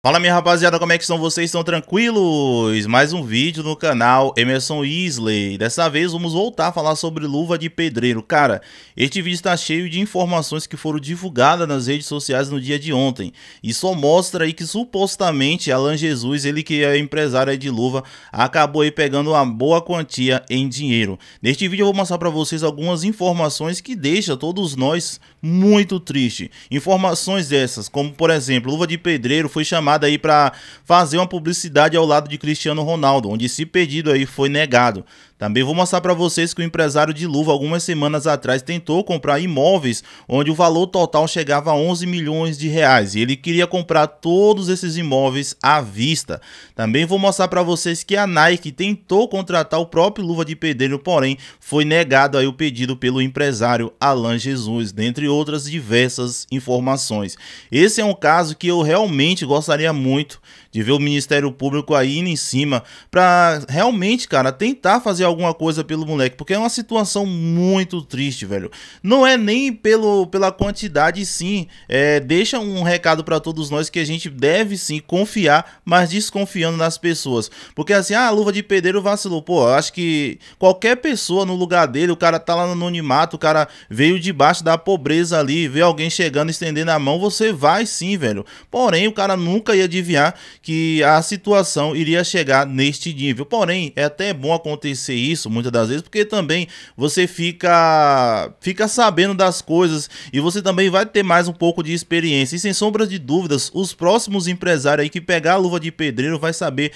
Fala minha rapaziada, como é que estão vocês? Estão tranquilos? Mais um vídeo no canal Emerson Isley. Dessa vez vamos voltar a falar sobre luva de pedreiro. Cara, este vídeo está cheio de informações que foram divulgadas nas redes sociais no dia de ontem. E só mostra aí que supostamente Alan Jesus, ele que é empresário de luva, acabou aí pegando uma boa quantia em dinheiro. Neste vídeo eu vou mostrar para vocês algumas informações que deixa todos nós muito triste. Informações dessas, como por exemplo, Luva de Pedreiro foi chamada aí para fazer uma publicidade ao lado de Cristiano Ronaldo, onde esse pedido aí foi negado. Também vou mostrar para vocês que o empresário de luva algumas semanas atrás tentou comprar imóveis onde o valor total chegava a 11 milhões de reais e ele queria comprar todos esses imóveis à vista. Também vou mostrar para vocês que a Nike tentou contratar o próprio luva de pedreiro, porém foi negado aí o pedido pelo empresário Alan Jesus, dentre outras diversas informações. Esse é um caso que eu realmente gostaria muito de ver o Ministério Público aí em cima para realmente, cara, tentar fazer alguma coisa pelo moleque, porque é uma situação muito triste, velho. Não é nem pelo, pela quantidade, sim. É, deixa um recado para todos nós que a gente deve sim confiar, mas desconfiando nas pessoas, porque assim, ah, a luva de pedreiro vacilou, pô, eu acho que qualquer pessoa no lugar dele, o cara tá lá no anonimato, o cara veio debaixo da pobreza ali, vê alguém chegando, estendendo a mão, você vai sim, velho. Porém, o cara nunca ia adivinhar que a situação iria chegar neste nível. Porém, é até bom acontecer isso muitas das vezes, porque também você fica fica sabendo das coisas e você também vai ter mais um pouco de experiência. E sem sombra de dúvidas, os próximos empresários aí que pegar a luva de pedreiro vai saber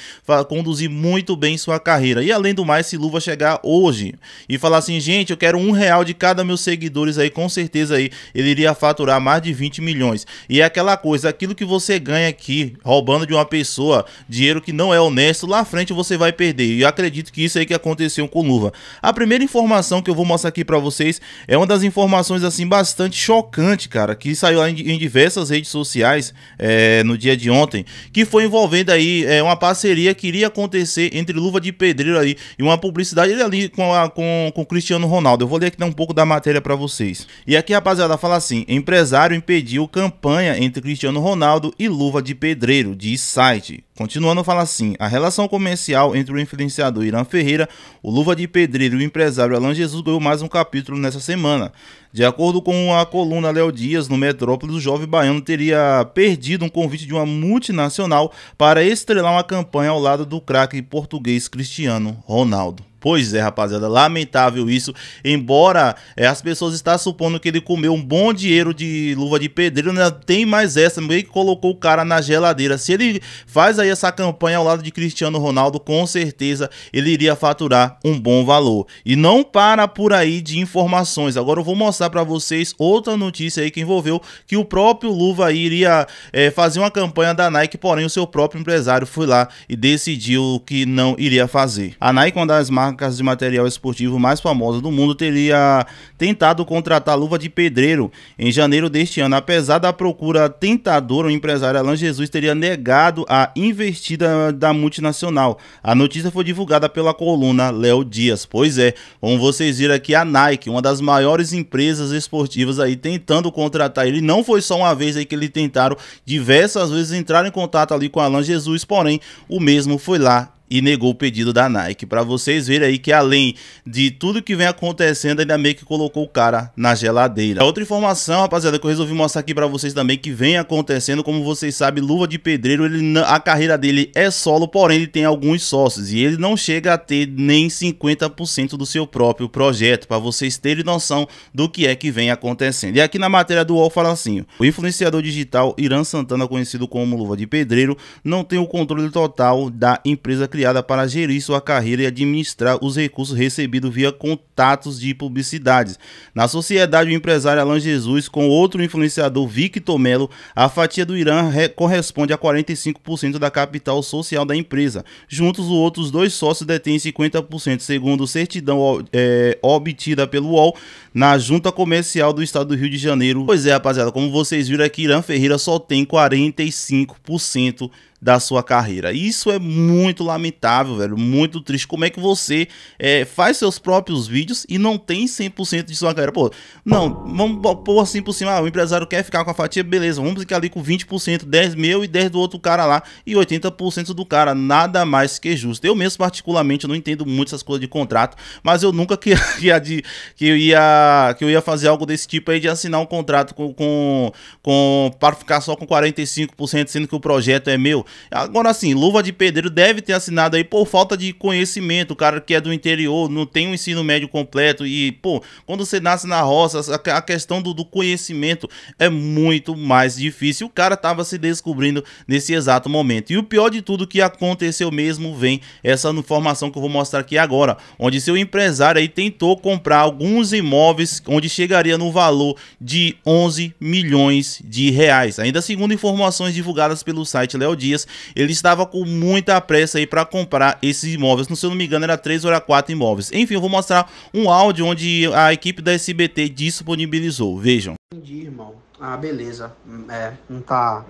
conduzir muito bem sua carreira. E além do mais, se luva chegar hoje e falar assim, gente, eu quero um real de cada meus seguidores aí, com certeza aí ele iria faturar mais de 20 milhões. E é aquela coisa, aquilo que você ganha aqui, roubando de uma pessoa, dinheiro que não é honesto, lá frente você vai perder. E eu acredito que isso aí que aconteceu com o Luva. A primeira informação que eu vou mostrar aqui para vocês é uma das informações assim bastante chocante, cara, que saiu em diversas redes sociais é, no dia de ontem, que foi envolvendo aí é, uma parceria que iria acontecer entre Luva de Pedreiro aí e uma publicidade ali com, a, com, com o Cristiano Ronaldo. Eu vou ler aqui um pouco da matéria para vocês. E aqui, rapaziada, ela fala assim: empresário impediu campanha entre Cristiano Ronaldo e luva de pedreiro, diz site. Continuando fala assim, a relação comercial entre o influenciador Irã Ferreira, o Luva de Pedreiro e o empresário Alan Jesus ganhou mais um capítulo nessa semana. De acordo com a coluna Léo Dias, no Metrópolis, o jovem baiano teria perdido um convite de uma multinacional para estrelar uma campanha ao lado do craque português Cristiano Ronaldo. Pois é, rapaziada, lamentável isso. Embora é, as pessoas estejam supondo que ele comeu um bom dinheiro de luva de pedreiro, né? tem mais essa, meio que colocou o cara na geladeira. Se ele faz aí essa campanha ao lado de Cristiano Ronaldo, com certeza ele iria faturar um bom valor. E não para por aí de informações. Agora eu vou mostrar para vocês outra notícia aí que envolveu que o próprio Luva iria é, fazer uma campanha da Nike, porém o seu próprio empresário foi lá e decidiu que não iria fazer. A Nike, uma das marcas de material esportivo mais famosas do mundo, teria tentado contratar Luva de Pedreiro em janeiro deste ano. Apesar da procura tentadora, o empresário Alan Jesus teria negado a investir investida da multinacional. A notícia foi divulgada pela coluna Léo Dias. Pois é, como vocês viram aqui, a Nike, uma das maiores empresas esportivas aí, tentando contratar ele. Não foi só uma vez aí que ele tentaram, diversas vezes entrar em contato ali com Alan Jesus, porém, o mesmo foi lá e negou o pedido da Nike. Para vocês verem aí que além de tudo que vem acontecendo, ainda meio que colocou o cara na geladeira. Outra informação, rapaziada, que eu resolvi mostrar aqui para vocês também que vem acontecendo, como vocês sabem, Luva de Pedreiro, ele, a carreira dele é solo, porém ele tem alguns sócios e ele não chega a ter nem 50% do seu próprio projeto, para vocês terem noção do que é que vem acontecendo. E aqui na matéria do UOL fala assim, o influenciador digital Irã Santana, conhecido como Luva de Pedreiro, não tem o controle total da empresa criada criada para gerir sua carreira e administrar os recursos recebidos via contatos de publicidades. Na sociedade, o empresário Alan Jesus, com outro influenciador, Victor Melo, a fatia do Irã corresponde a 45% da capital social da empresa. Juntos, os outros dois sócios detêm 50%, segundo certidão é, obtida pelo UOL na junta comercial do estado do Rio de Janeiro. Pois é, rapaziada, como vocês viram aqui, Irã Ferreira só tem 45% da sua carreira. Isso é muito lamentável, velho, muito triste. Como é que você é, faz seus próprios vídeos e não tem 100% de sua carreira? Pô, não, vamos pôr assim por cima, ah, o empresário quer ficar com a fatia, beleza, vamos ficar ali com 20%, 10 meu e 10 do outro cara lá e 80% do cara, nada mais que justo. Eu mesmo, particularmente, não entendo muito essas coisas de contrato, mas eu nunca queria ia, de, que, eu, ia, que eu ia fazer algo desse tipo aí de assinar um contrato com, com, com para ficar só com 45%, sendo que o projeto é meu. Agora assim, luva de pedreiro deve ter assinado aí por falta de conhecimento. O cara que é do interior não tem um ensino médio completo. E, pô, quando você nasce na roça, a questão do, do conhecimento é muito mais difícil. O cara tava se descobrindo nesse exato momento. E o pior de tudo que aconteceu mesmo vem essa informação que eu vou mostrar aqui agora, onde seu empresário aí tentou comprar alguns imóveis onde chegaria no valor de 11 milhões de reais. Ainda segundo informações divulgadas pelo site Léo Dias, ele estava com muita pressa aí para comprar esses imóveis. se eu não me engano, era três ou quatro imóveis. Enfim, eu vou mostrar um áudio onde a equipe da SBT disponibilizou. Vejam. Entendi, irmão. Ah, beleza. É, não tá.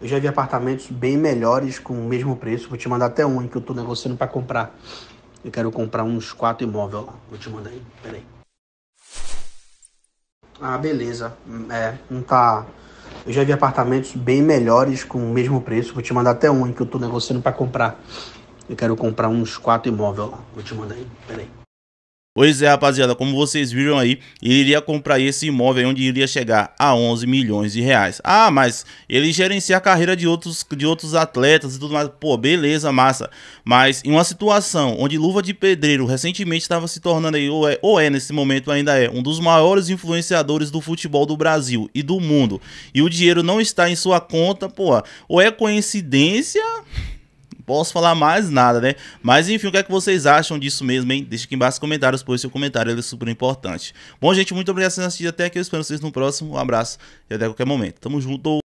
Eu já vi apartamentos bem melhores com o mesmo preço. Vou te mandar até um que eu tô negociando para comprar. Eu quero comprar uns quatro imóveis lá. Vou te mandar aí. Peraí. Ah, beleza. É, não tá. Eu já vi apartamentos bem melhores com o mesmo preço. Vou te mandar até um que eu estou negociando para comprar. Eu quero comprar uns quatro imóveis lá. Vou te mandar aí. Peraí. Pois é, rapaziada, como vocês viram aí, ele iria comprar esse imóvel onde iria chegar a 11 milhões de reais. Ah, mas ele gerencia a carreira de outros, de outros atletas e tudo mais. Pô, beleza, massa. Mas em uma situação onde Luva de Pedreiro recentemente estava se tornando aí, ou é, ou é nesse momento ainda é, um dos maiores influenciadores do futebol do Brasil e do mundo, e o dinheiro não está em sua conta, pô, ou é coincidência posso falar mais nada, né? Mas enfim, o que é que vocês acham disso mesmo, hein? Deixa aqui embaixo nos comentários, pois seu comentário é super importante. Bom, gente, muito obrigado por assistir até aqui. Eu espero vocês no próximo. Um abraço e até qualquer momento. Tamo junto.